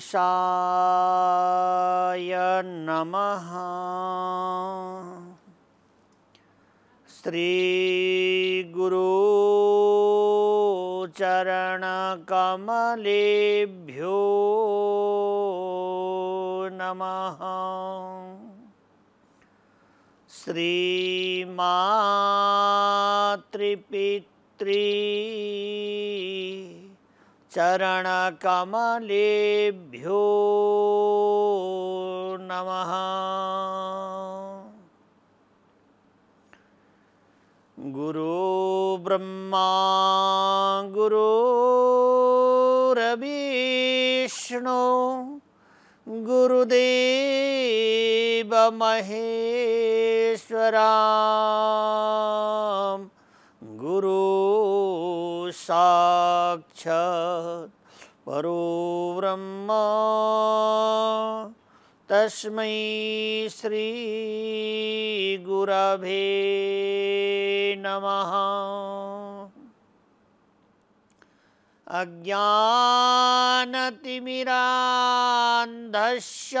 गणेशाय नमः श्रीगुरुचरणकमलेभ्यो नमः श्रीमातृपित्री चरणकमलेभ्यो नमः गुरु ब्रह्मा गुरुरविष्णु गुरुदेव महेश्वरा साक्ष परो ब्रह्म तस्मै श्रीगुरभे नमः अज्ञानतिमिरान्धस्य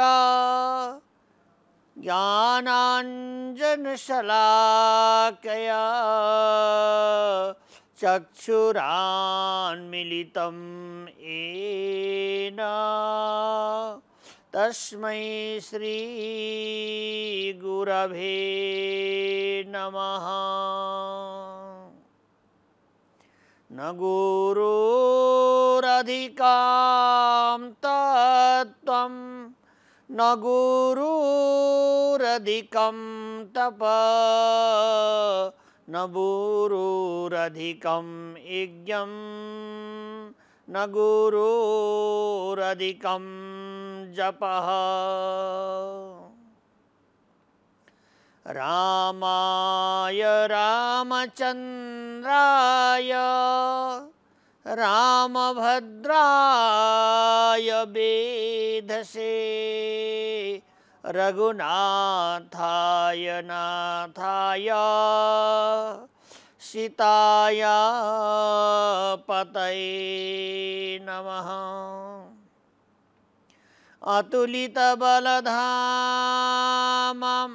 ज्ञानाञ्जनशलाकया चक्षुरान्मिलितं तस्म तस्मै श्रीगुरवे नमः न गुरोरधिकां तत्त्वं न गुरुरधिकं तप न भूरोरधिकं यज्ञ न गुरोरधिकं जपः रामाय राम रामभद्राय बेधसे रघुनाथाय नाथाय सीताय पतये नमः अतुलितबलधामं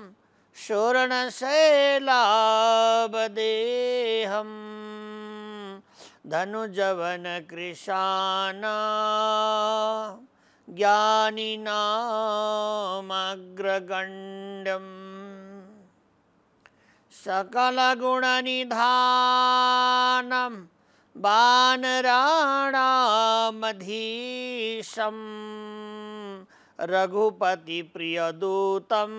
धनुजवन कृशाना ज्ञानिनामग्रगण्डम् सकलगुणनिधानं वानराणामधीशं रघुपतिप्रियदूतं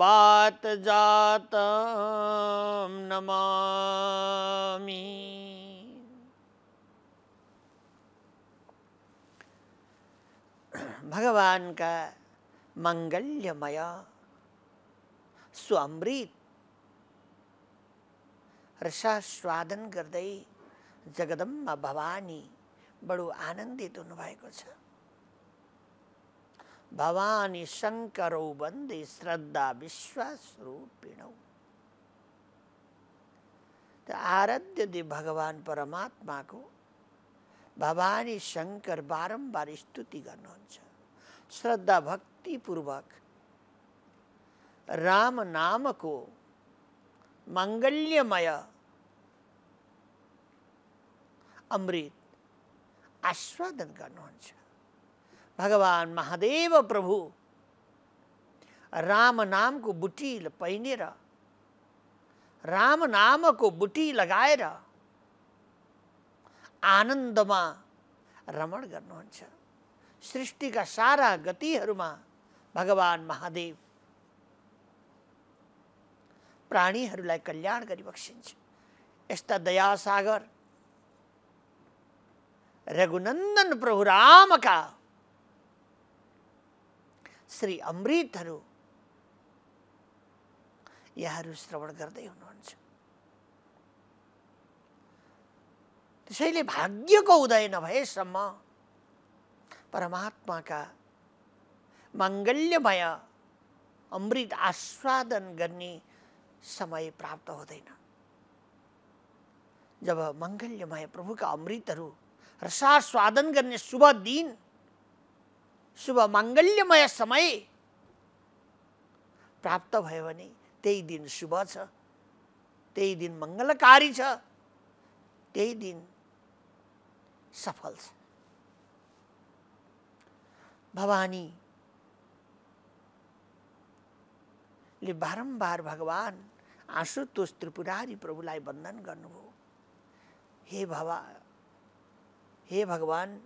वातजातं नमामि भगवान का मंगल्यमय स्वामृत रसास्वादन करते जगदम्बा भवानी बडो आनंदित हो भवानी शंकर बंदे श्रद्धा विश्वास तो आराध्य देव भगवान परमात्मा को भवानी शंकर बारम्बार स्तुति गर्नुहुन्छ श्रद्धा भक्ति पूर्वक राम नाम को मंगल्यमय अमृत आस्वादन गर्नुहुन्छ भगवान महादेव प्रभु राम नाम को बुटी पहिनेर राम को बुटी लगाएर आनन्दमा रमण गर्नुहुन्छ सृष्टि का सारा गति भगवान महादेव प्राणी कल्याण यहां दया दयासागर रघुनंदन प्रभु का श्री अमृत यहाँ श्रवण करते हुए भाग्य को उदय भेसम परमात्माका मङ्गल्यमय अमृत आस्वादन गर्ने समय प्राप्त हुँदैन जब मङ्गल्यमय प्रभुका अमृतहरू रसास्वादन गर्ने शुभ दिन शुभ माङ्गल्यमय समय प्राप्त भयो भने त्यही दिन शुभ छ त्यही दिन मङ्गलकारी छ त्यही दिन सफल छ भवानी ले बारम्बार भगवान आशुतोष त्रिपुरारी प्रभुलाई वंदन गर्नुभयो हे भवा हे भगवान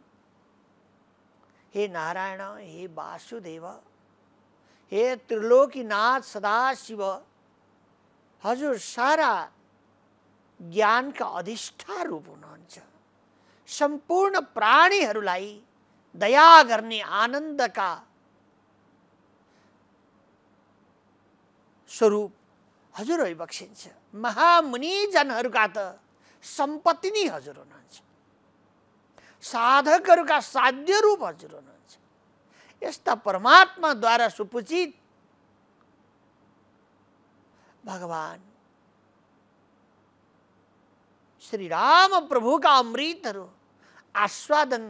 हे नारायण हे वासुदेव हे त्रिलोकीनाथ सदाशिव हजुर सारा ज्ञानका अधिष्ठा रूप हुनुहुन्छ सम्पूर्ण प्राणीहरूलाई दया गर्ने आनन्दका स्वरूप हजुरहरू बक्सिन्छ महामुनिजनहरूका त सम्पत्ति नै हजुर हुनुहुन्छ साधकहरूका साध्य रूप हजुर हुनुहुन्छ यस्ता परमात्माद्वारा सुपुचित भगवान श्री राम प्रभुका अमृतहरू आस्वादन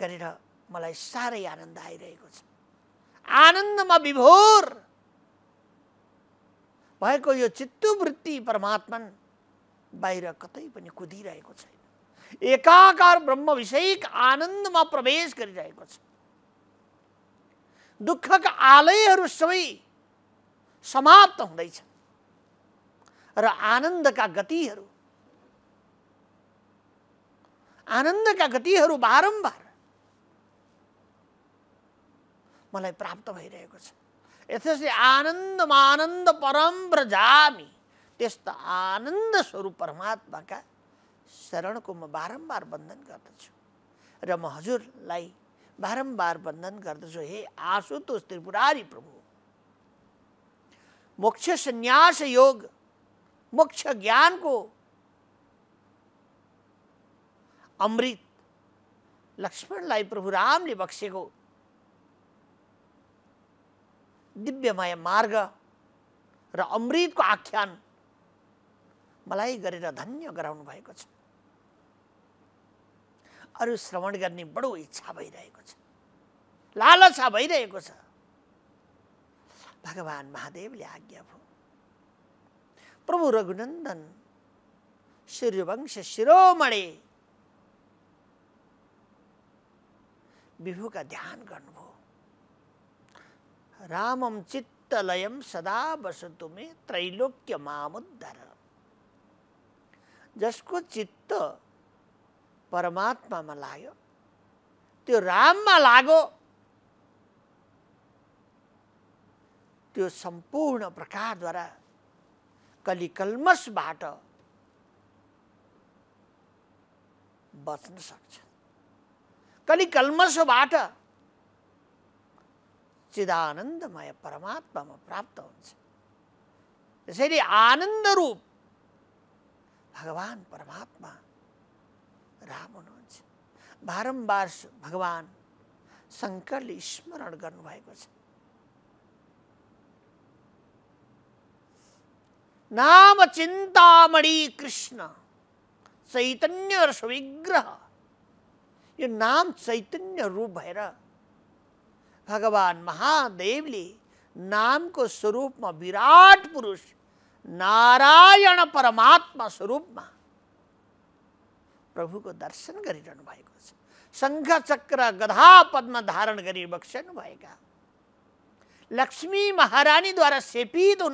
गरेर मलाई साह्रै आनन्द आइरहेको छ आनन्दमा विभोर भएको यो चित्तवृत्ति परमात्मन बाहिर कतै पनि कुदिरहेको छैन एकाकार ब्रह्म विषयक आनन्दमा प्रवेश गरिरहेको छ दुःखका आलयहरू सबै समाप्त हुँदैछ र आनन्दका गतिहरू आनन्दका गतिहरू बारम्बार मैं प्राप्त भैर छ आनंद मनंद परम ब्रजामी तस्त आनंद स्वरूप परमात्मा का म बारम्बार मारंबार वंदन र रजूर लाई बारम्बार वंदन करद हे आशुतोष त्रिपुरारी प्रभु मोक्ष संन्यास योग मोक्ष ज्ञान को अमृत लक्ष्मण लाई प्रभु ने बक्सेको दिव्यमय मार्ग र अमृतको आख्यान मलाई गरेर धन्य गराउनु भएको छ अरू श्रवण गर्ने बडो इच्छा भइरहेको छ लालसा भइरहेको छ भगवान् महादेवले आज्ञा भयो प्रभु रघुनन्दन सूर्यवंश शिरोमणे विभुका ध्यान गर्नुभयो रामं चित्तलयं सदा बसतु मे त्रैलोक्य मामुद्धर जसको चित्त परमात्मामा लाग्यो त्यो राममा लागो, त्यो सम्पूर्ण प्रकारद्वारा कलिकल्मसबाट बच्न सक्छ कलिकल्मसबाट चिदानंदमय परमात्मा में प्राप्त हो आनंद रूप भगवान परमात्मा राम बारम्बार भगवान शङ्करले स्मरण कर नाम चिंतामणि कृष्ण चैतन्य र विग्रह यह नाम चैतन्य रूप भर भगवान महादेव ने नाम को स्वरूप में विराट पुरुष नारायण परमात्मा स्वरूप में प्रभु को दर्शन कर शख चक्र गधा पद्म धारण करी बख्शन भाई लक्ष्मी महारानी द्वारा सेपीत हो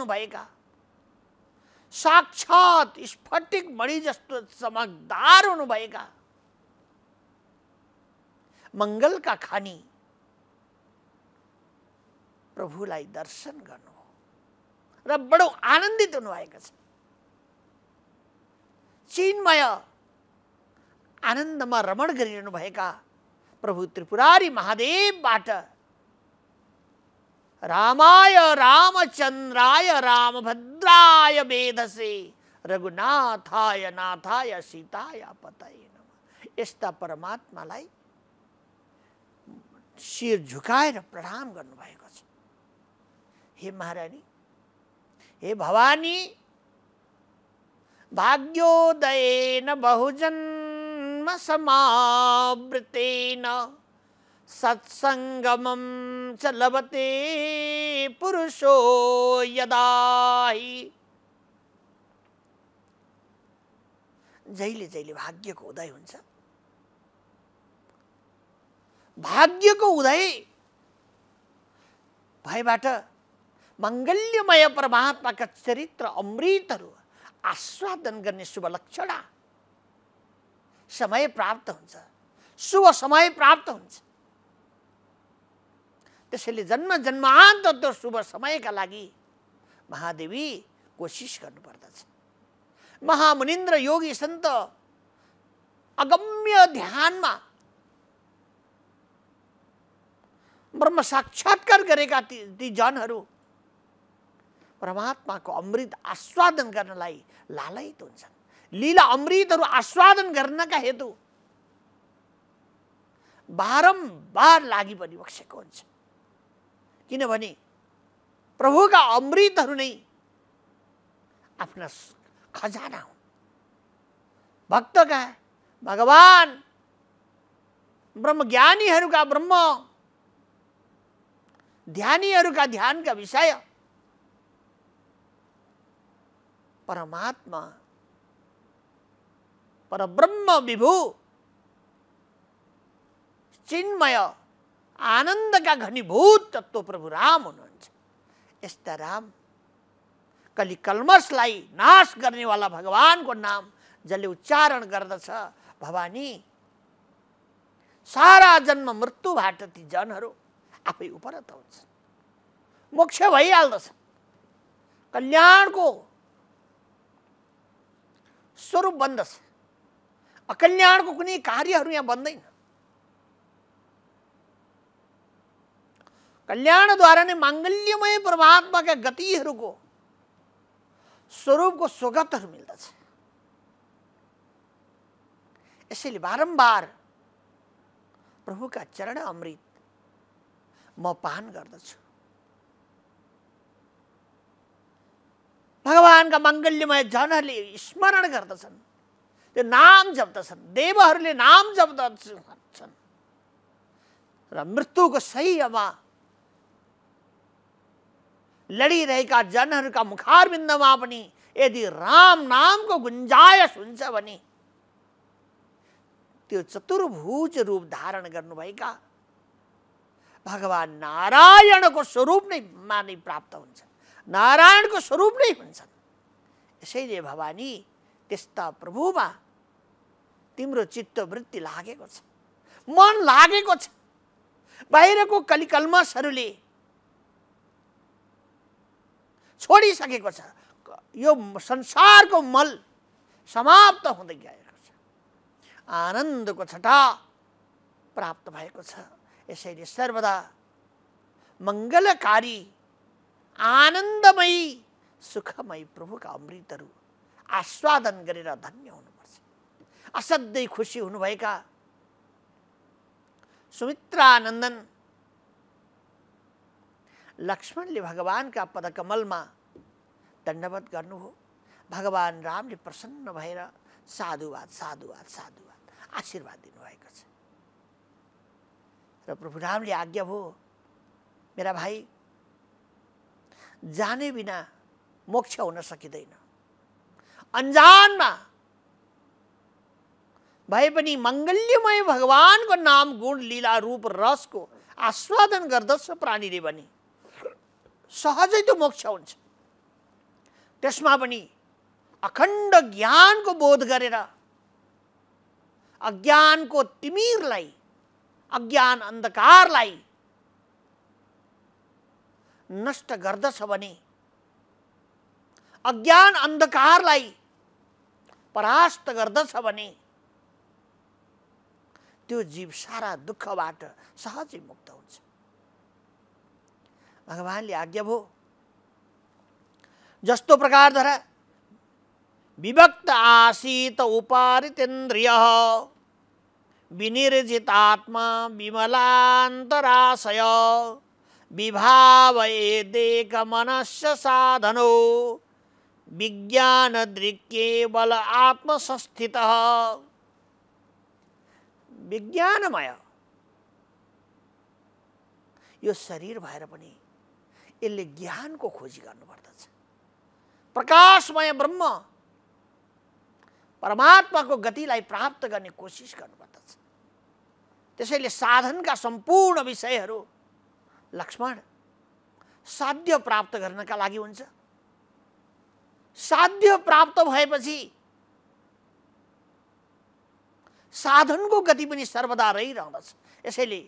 साक्षात स्फटिक मणि चमकदार समझदार हो मंगल का खानी પ્રભુલાઈ દર્શન ગણો र बडो आनन्दित हुनुभएको छ चिन्मय रमण कर प्रभु त्रिपुरारी महादेवबाट रामाय रामचन्द्राय रामभद्राय वेधसे रघुनाथाय नाथाय सीताय पतय यहां परमात्मालाई शिर झुकाएर प्रणाम गर्नुभएको हे महारानी हे भवानी भाग्योदय बहुजन्म समावृतेन सत्संगम च लभते पुरुषो यदाही जैले जहिले भाग्य को उदय हो भाग्य को उदय भएबाट मङ्गल्यमय परमात्माका चरित्र अमृतहरू आस्वादन गर्ने शुभ लक्षण समय प्राप्त हुन्छ शुभ समय प्राप्त हुन्छ त्यसैले जन्म जन्मान्त त्यो शुभ समयका लागि महादेवी कोसिस गर्नुपर्दछ महामुनिन्द्र योगी सन्त अगम्य ध्यानमा ब्रह्म साक्षात्कार गरेका ती ती जनहरू परमात्माको अमृत आस्वादन गर्नलाई लालयित हुन्छन् लीला अमृतहरू आस्वादन गर्नका हेतु बारम्बार लागि पनि बसेको हुन्छ किनभने प्रभुका अमृतहरू नै आफ्ना खजाना हुन् भक्तका भगवान् ब्रह्मज्ञानीहरूका ब्रह्म ध्यानीहरूका ध्यानका विषय परमात्मा परब्रह्म विभु चिन्मय आनन्दका घनीभूत तत्त्व प्रभु राम हुनुहुन्छ यस्ता राम कलि कलमसलाई नाश गर्नेवाला भगवानको नाम जसले उच्चारण गर्दछ भवानी सारा जन्म मृत्युबाट ती जनहरू आफै उपरत हुन्छ मोक्ष भइहाल्दछ कल्याणको स्वरूप बन्दछ अकल्याणको कुनै कार्य यहाँ बन्दैन परमात्मा नै गति को स्वरूप को स्वगतहरू मिलद इस बारम्बार प्रभु का चरण अमृत म पान भगवान का मंगल्यमय जन स्मरण करद गर्दछन् त्यो नाम मृत्यु को सही जप्दछन् लड़ी रह जन का मुखार बिंद में यदि राम नाम को हुन्छ होनी तो चतुर्भुज रूप धारण भगवान नारायण को स्वरूप नहीं मा प्राप्त हो नारायणको स्वरूप नै हुन्छन् यसैले भवानी त्यस्ता प्रभुमा तिम्रो चित्तवृत्ति लागेको छ मन लागेको छ बाहिरको कलिकलमसहरूले छोडिसकेको छ यो संसारको मल समाप्त हुँदै गएको छ आनन्दको छटा प्राप्त भएको छ यसैले सर्वदा मङ्गलकारी आनंदमयी सुखमयी प्रभु अमृत अमृतहरू आस्वादन कर धन्य हुनुपर्छ लक्ष्मण ने भगवान का पदकमल में दंडवत दण्डवत भगवान राम ने प्रसन्न भर साधुवाद साधुवाद साधुवाद आशीर्वाद दूर प्रभु राम ने आज्ञा भो मेरा भाई जाने बिना मोक्ष हुन सकिँदैन अन्जानमा भए पनि मङ्गल्यमय भगवानको नाम गुण लीला रूप रसको आस्वादन गर्दछ प्राणीले भने सहजै त मोक्ष हुन्छ त्यसमा पनि अखण्ड ज्ञानको बोध गरेर अज्ञानको तिमिरलाई अज्ञान अन्धकारलाई नष्ट गर्दछ भने अज्ञान अन्धकारलाई परास्त गर्दछ भने त्यो जीव सारा दुःखबाट सहजै मुक्त हुन्छ भगवान्ले आज्ञा भयो जस्तो प्रकारद्वारा विभक्त आसित उपारितेन्द्रिय आत्मा विमलान्तराशय विभावयेदेकमनस्य साधनो विज्ञानदृक्केवल आत्मसंस्थितः विज्ञानमय यो शरीर भएर इसलिए ज्ञान को खोजी गर्नुपर्दछ प्रकाशमय ब्रह्म को गति प्राप्त गर्ने कोसिस गर्नुपर्दछ त्यसैले साधनका सम्पूर्ण विषयहरू लक्ष्मण साध्य प्राप्त गर्नका लागि हुन्छ साध्य प्राप्त भएपछि साधनको गति पनि सर्वदा रहिरहँदछ यसैले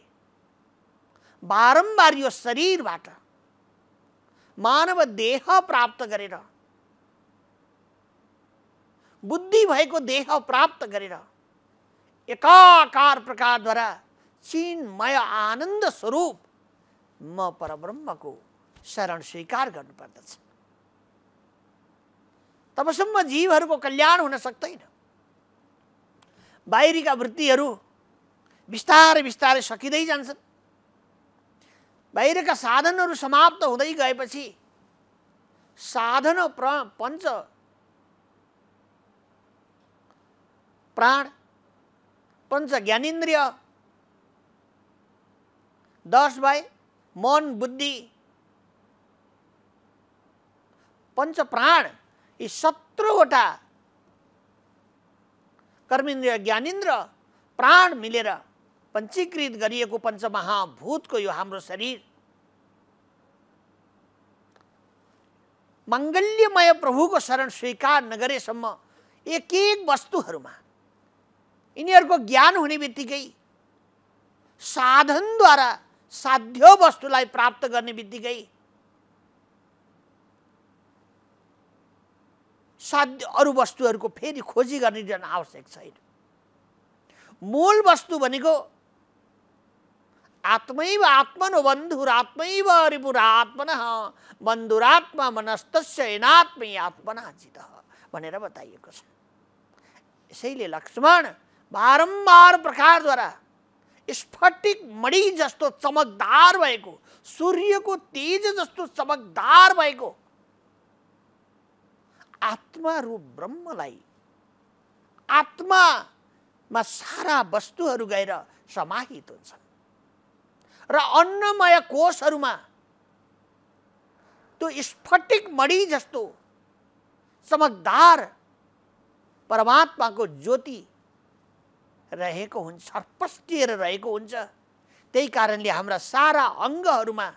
बारम्बार यो शरीरबाट मानव देह प्राप्त गरेर बुद्धि भएको देह प्राप्त गरेर एकाकार प्रकारद्वारा चिन्मय आनन्द स्वरूप म परब्रह्मको शरण स्वीकार गर्नुपर्दछ तबसम्म जीवहरूको कल्याण हुन सक्दैन बाहिरीका वृत्तिहरू बिस्तारै बिस्तारै सकिँदै जान्छन् बाहिरका साधनहरू समाप्त हुँदै गएपछि साधन प्र पञ्च प्राण पञ्च ज्ञानेन्द्रिय दस भए मन बुद्धि पंच प्राण ये सत्रवटा कर्मेन्द्र ज्ञानेन्द्र प्राण मिलेर पंच महाभूत को यो हम शरीर मंगल्यमय प्रभु को शरण स्वीकार नगरेसम एक एक वस्तु इिनी को ज्ञान होने बितीक साधन द्वारा साध्य वस्तुलाई प्राप्त गर्ने बित्तिकै साध्य अरू वस्तुहरूको फेरि खोजी गर्ने जन आवश्यक छैन मूल वस्तु भनेको आत्मैव आत्मनोबन्धुरात्मैव आत्मन बन्धुरात्मा मनस्तस्य एनात्मै आत्मना जित भनेर बताइएको छ यसैले लक्ष्मण बारम्बार प्रकारद्वारा स्फटिक मणि जस्तो चमकदार भएको सूर्यको तेज जस्तो चमकदार भएको आत्मा रूप ब्रह्मलाई आत्मामा सारा वस्तुहरू गएर समाहित हुन्छन् र अन्नमय कोषहरूमा त्यो स्फटिक मणि जस्तो चमकदार परमात्माको ज्योति रहेको हुन्छ सर्पष्टिएर रहेको हुन्छ त्यही कारणले हाम्रा सारा अङ्गहरूमा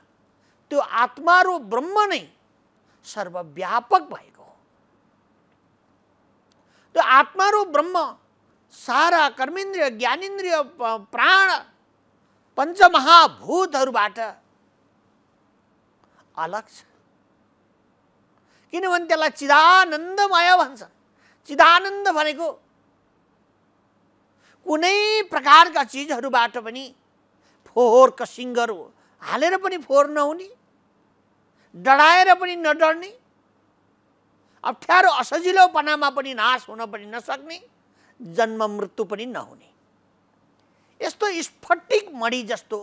त्यो आत्मा र ब्रह्म नै सर्वव्यापक भएको हो त्यो आत्मा र ब्रह्म सारा कर्मेन्द्रिय ज्ञानेन्द्रिय प्राण पञ्चमहाभूतहरूबाट अलग छ किनभने त्यसलाई चिदानन्दमय भन्छन् चिदानन्द भनेको कुनै प्रकारका चिजहरूबाट पनि फोहोरको सिङ्गर हालेर पनि फोहोर नहुने डढाएर पनि नडढ्ने अप्ठ्यारो असजिलोपनामा पनि नाश हुन पनि नसक्ने जन्म मृत्यु पनि नहुने यस्तो स्फटिक मणि जस्तो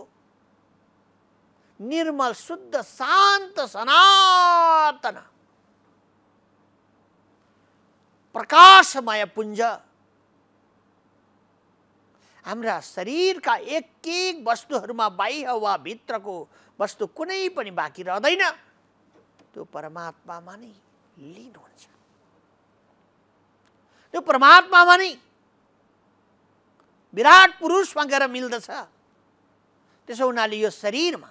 निर्मल शुद्ध शान्त सनातन प्रकाशमय पुञ्ज हाम्रा शरीरका एक एक वस्तुहरूमा बाह्य वा भित्रको वस्तु कुनै पनि बाँकी रहँदैन त्यो परमात्मामा नै लिन हुन्छ त्यो परमात्मामा नै विराट पुरुष गएर मिल्दछ त्यसो हुनाले यो शरीरमा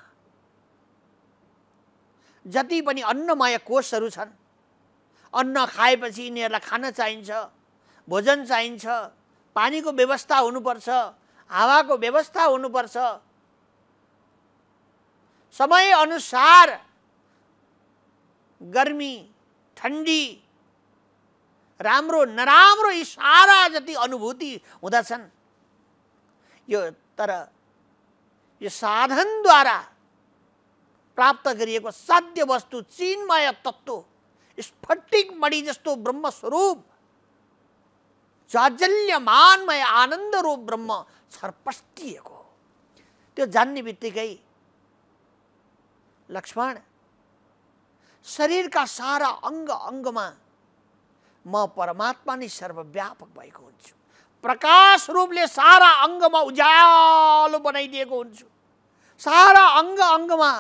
जति पनि अन्नमय कोषहरू छन् अन्न खाएपछि यिनीहरूलाई खान चाहिन्छ भोजन चाहिन्छ पानीको व्यवस्था हुनुपर्छ हावाको व्यवस्था हुनुपर्छ अनुसार गर्मी ठन्डी राम्रो नराम्रो यी सारा जति अनुभूति हुँदछन् यो तर यो साधनद्वारा प्राप्त गरिएको साध्य वस्तु चिन्मय तत्त्व स्फटिक मणि जस्तो ब्रह्मस्वरूप चाजल्यमानमय आनन्द रूप ब्रह्म छर्पस्टिएको त्यो जान्ने बित्तिकै लक्ष्मण शरीरका सारा अङ्ग अङ्गमा म परमात्मा नै सर्वव्यापक भएको हुन्छु प्रकाश रूपले सारा अङ्गमा उज्यालो बनाइदिएको हुन्छु सारा अङ्ग अङ्गमा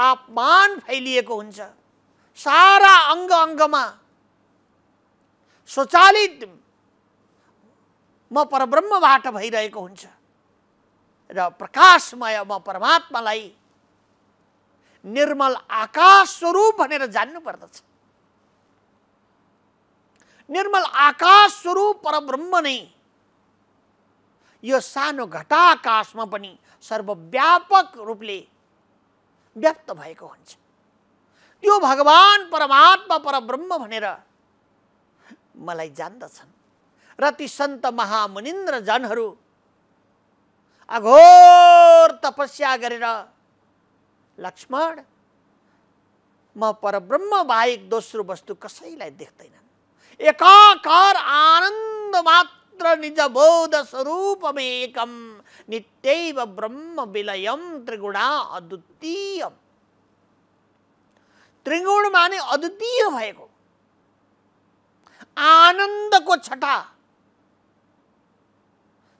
तापमान फैलिएको हुन्छ सारा अङ्ग अङ्गमा स्वचालित म परब्रह्मबाट भइरहेको हुन्छ र प्रकाशमय म परमात्मालाई निर्मल आकाश स्वरूप भनेर जान्नु पर्दछ निर्मल आकाश स्वरूप परब्रह्म नै यो सानो घटाकाशमा पनि सर्वव्यापक रूपले व्यक्त भएको हुन्छ त्यो भगवान् परमात्मा परब्रह्म भनेर मलाई जान्दछन् र ती सन्त महामुनिन्द्र जनहरू अघोर तपस्या गरेर लक्ष्मण म परब्रह्म बाहेक दोस्रो वस्तु कसैलाई देख्दैनन् एकाकार आनन्द मात्र निजबोध स्वरूपमेकम नित्यैव ब्रह्म विलयम त्रिगुणा अद्वितीय त्रिगुण माने अद्वितीय भएको आनन्दको छटा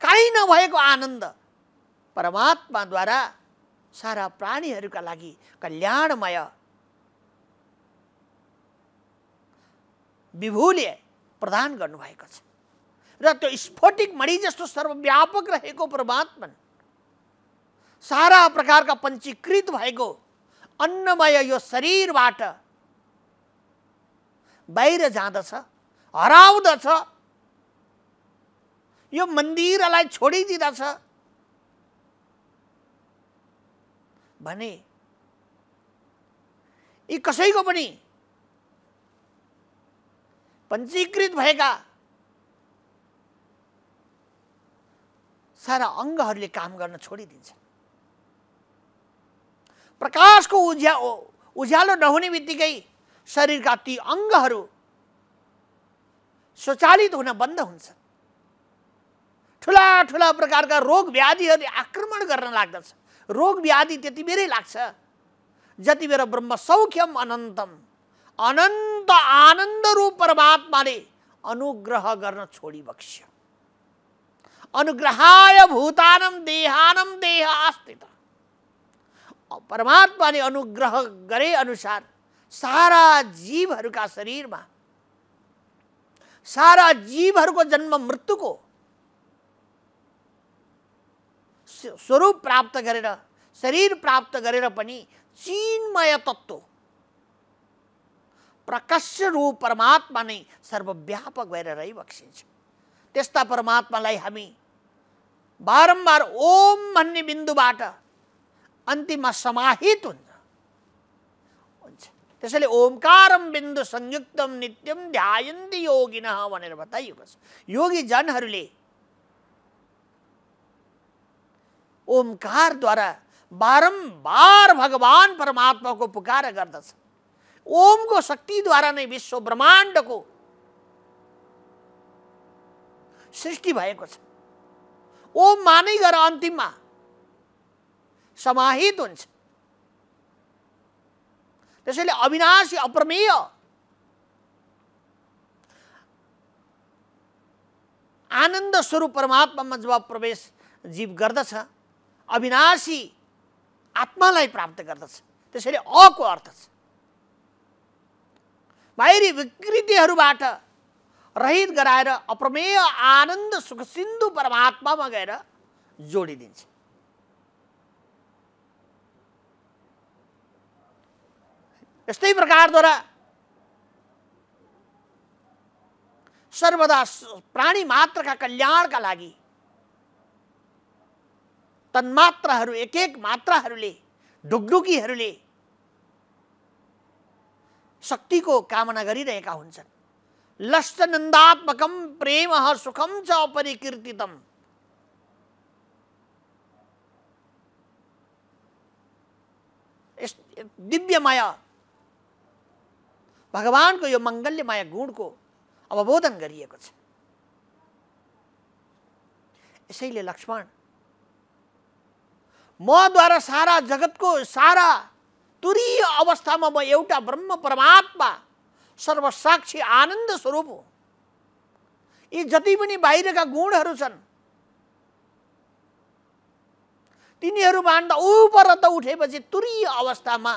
काहीँ नभएको आनन्द परमात्माद्वारा सारा प्राणीहरूका लागि कल्याणमय विभुले प्रदान गर्नुभएको छ र त्यो स्फोटिक मणि जस्तो सर्वव्यापक रहेको परमात्मा सारा प्रकारका पञ्चीकृत भएको अन्नमय यो शरीरबाट बाहिर जाँदछ हराउँदछ यो मन्दिरलाई छोडिदिँदछ भने यी कसैको पनि पञ्जीकृत भएका सारा अङ्गहरूले काम गर्न छोडिदिन्छ प्रकाशको उज्या उज्यालो नहुने बित्तिकै शरीरका ती अङ्गहरू स्वचालित हुन बन्द हुन्छन् ठूला ठूला प्रकार का रोग व्याधि आक्रमण कर लाग्दछ रोगव्याधि त्यति बेरै लाग्छ जति बेर ब्रह्म सौख्यम अनंतम अनंत आनंद रूप परमात्मा ने अनुग्रह छोड़ी छोडिबक्ष्य अनुग्रहाय भूतानम देहानम देह आस्थित ने अनुग्रह करे अनुसार सारा शरीर में सारा जीवर को जन्म मृत्यु को स्वरूप प्राप्त गरेर शरीर प्राप्त गरेर पनि चिन्मय तत्त्व प्रकाश रूप परमात्मा नै सर्वव्यापक भएर रहिबक्सिन्छ त्यस्ता परमात्मालाई हामी बारम्बार ओम भन्ने बिन्दुबाट अन्तिममा समाहित हुन्छ हुन्छ त्यसैले ओमकारम बिन्दु संयुक्तम नित्यम ध्यायन्ती योगिन भनेर बताइएको छ योगी जनहरूले ओंकार द्वारा बारंबार भगवान परमात्मा को पुकारा करता ओम को शक्ति द्वारा नहीं विश्व ब्रह्मांड को सृष्टि भएको छ ओम मानै गरेर अन्तिममा समाहित हुन्छ अविनाशी अप्रमेय आनंद स्वरूप परमात्मा में जब प्रवेश जीव गर्दछ अविनाशी आत्मालाई प्राप्त गर्दछ त्यसैले अको अर्थ छ बाहिरी विकृतिहरूबाट रहित गराएर अप्रमेय आनन्द सुख सिन्धु परमात्मामा गएर जोडिदिन्छ यस्तै प्रकारद्वारा सर्वदा प्राणी मात्रका कल्याणका लागि तन्मात्र एक एक मात्रा मात्राहरूले शक्ति को कामना गरिरहेका लष्ट नंदात्मक प्रेम सुखम च अपरिकीर्तितम दिव्यमय भगवान्को यो गुण को अवबोधन कर इसलिए लक्ष्मण मद्वारा सारा जगतको सारा तुरीय अवस्थामा म एउटा ब्रह्म परमात्मा सर्वसाक्षी आनन्द स्वरूप हो यी जति पनि बाहिरका गुणहरू छन् तिनीहरू मान्दा उपर त उठेपछि तुरीय अवस्थामा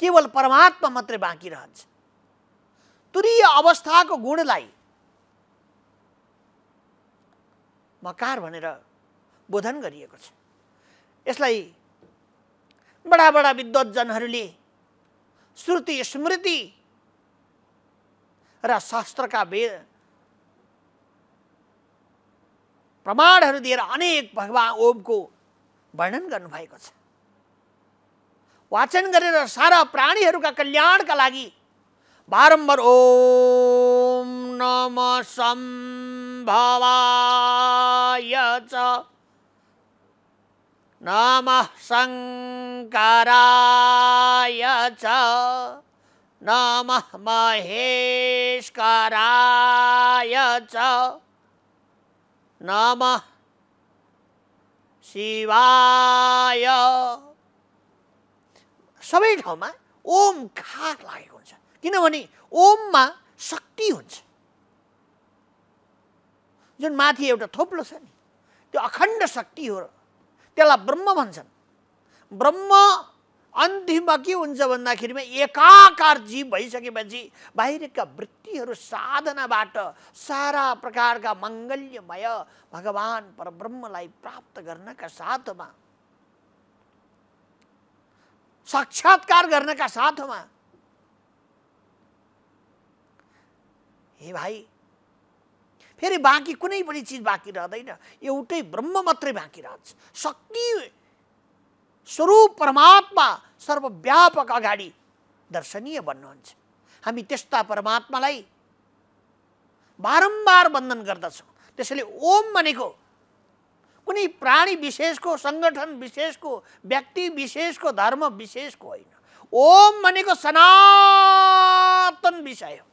केवल परमात्मा मात्रै बाँकी रहन्छ तुरीय अवस्थाको गुणलाई मकार भनेर बोधन गरिएको छ यसलाई बडा बडा विद्वजनहरूले श्रुति स्मृति र शास्त्रका वेद प्रमाणहरू दिएर अनेक भगवान् ओमको वर्णन गर्नुभएको छ वाचन गरेर सारा प्राणीहरूका कल्याणका लागि बारम्बार ओम नम सम्भवाय च नमः शङ्कराय च नमः महेशकराय च नमः शिवाय सबै ठाउँमा ओम खाक लागेको हुन्छ किनभने ओममा शक्ति हुन्छ जुन माथि एउटा थोप्लो छ नि त्यो अखण्ड शक्ति हो त्यसलाई ब्रह्म भन्छन् ब्रह्म अन्तिममा के हुन्छ भन्दाखेरिमा एकाकार जीव भइसकेपछि बाहिरका वृत्तिहरू साधनाबाट सारा प्रकारका मङ्गल्यमय भगवान् परब्रह्मलाई प्राप्त गर्नका साथमा साक्षात्कार गर्नका साथमा हे भाइ फेरि बाँकी कुनै पनि चिज बाँकी रहँदैन एउटै ब्रह्म मात्रै बाँकी रहन्छ शक्ति स्वरूप परमात्मा सर्वव्यापक अगाडि दर्शनीय बन्नुहुन्छ हामी त्यस्ता परमात्मालाई बारम्बार वन्दन गर्दछौँ त्यसैले ओम भनेको कुनै प्राणी विशेषको सङ्गठन विशेषको व्यक्ति विशेषको धर्म विशेषको होइन ओम भनेको सनातन विषय हो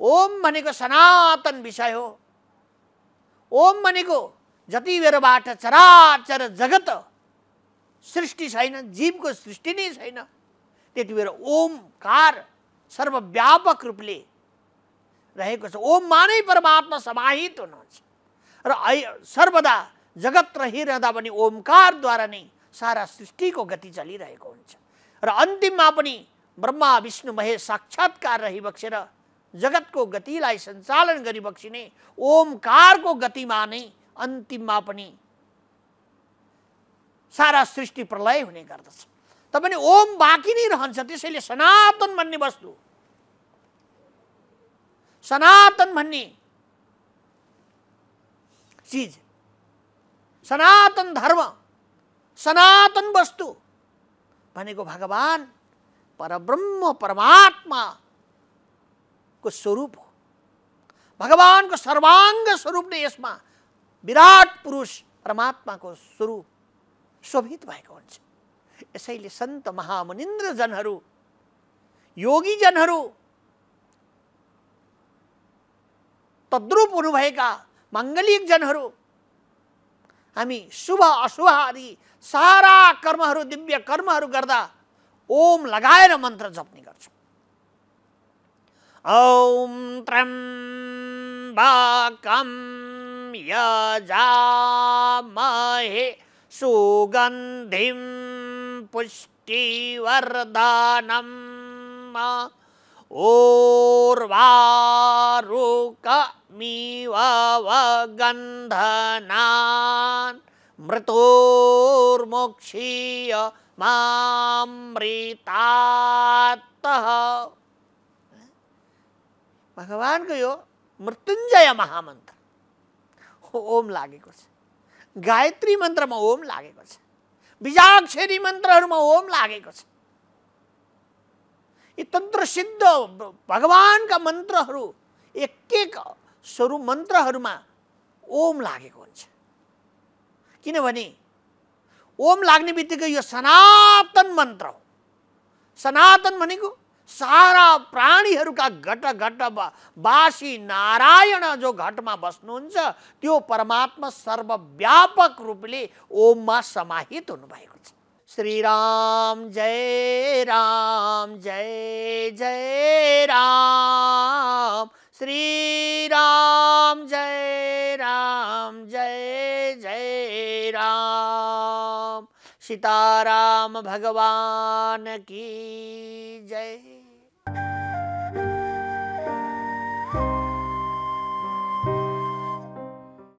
ओम भनेको सनातन विषय हो ओम भनेको जति बेरबाट चराचर जगत सृष्टि छैन जीवको सृष्टि नै छैन त्यति बेर ओमकार सर्वव्यापक रूपले रहेको छ ओम नै परमात्मा समाहित हुनुहुन्छ र सर्वदा जगत रहिरहँदा पनि ओमकारद्वारा नै सारा सृष्टिको गति चलिरहेको हुन्छ र अन्तिममा पनि ब्रह्मा विष्णु महेश साक्षात्कार रही बक्सेर जगतको गतिलाई सञ्चालन गरिबक्सिने ओमकारको गतिमा नै अन्तिममा पनि सारा सृष्टि प्रलय हुने गर्दछ तपाईँ ओम बाँकी नै रहन्छ त्यसैले सनातन भन्ने वस्तु सनातन भन्ने चिज सनातन धर्म सनातन वस्तु भनेको भगवान् परब्रह्म परमात्मा को स्वरूप हो भगवान्को सर्वाङ्ग स्वरूप नै यसमा विराट पुरुष परमात्माको स्वरूप शोभित भएको हुन्छ यसैले सन्त महामुनिन्द्रजनहरू योगीजनहरू तद्रूप हुनुभएका जनहरू हामी शुभ अशुभ आदि सारा कर्महरू दिव्य कर्महरू गर्दा ओम लगाएर मन्त्र जप्ने गर्छौँ ॐ त्र्यम्बकं यजामहे सुगन्धिं पुष्टिवर्धनम् ओर्वारुकमिव वगन्धनान् मृतोर्मुक्षीय मामृतात्तः भगवान को यो मृत्युंजय महामंत्र ओम लगे गायत्री मंत्र में ओम लगे बीजाक्षरी मंत्र में ओम लगे ये तंत्र सिद्ध सिद्ध का मंत्र एक एक स्वरूप मंत्र ओम लगे क्योंकि ओम लगने बितिक सनातन मंत्र हो सनातन को सारा प्राणी का घट घट बासी नारायण जो में बस्नुहुन्छ तो परमात्मा सर्वव्यापक रूपले में समाहित हो श्री श्रीराम जय राम जय जय राम श्रीराम जय राम जय जय राम सीताराम भगवान की जय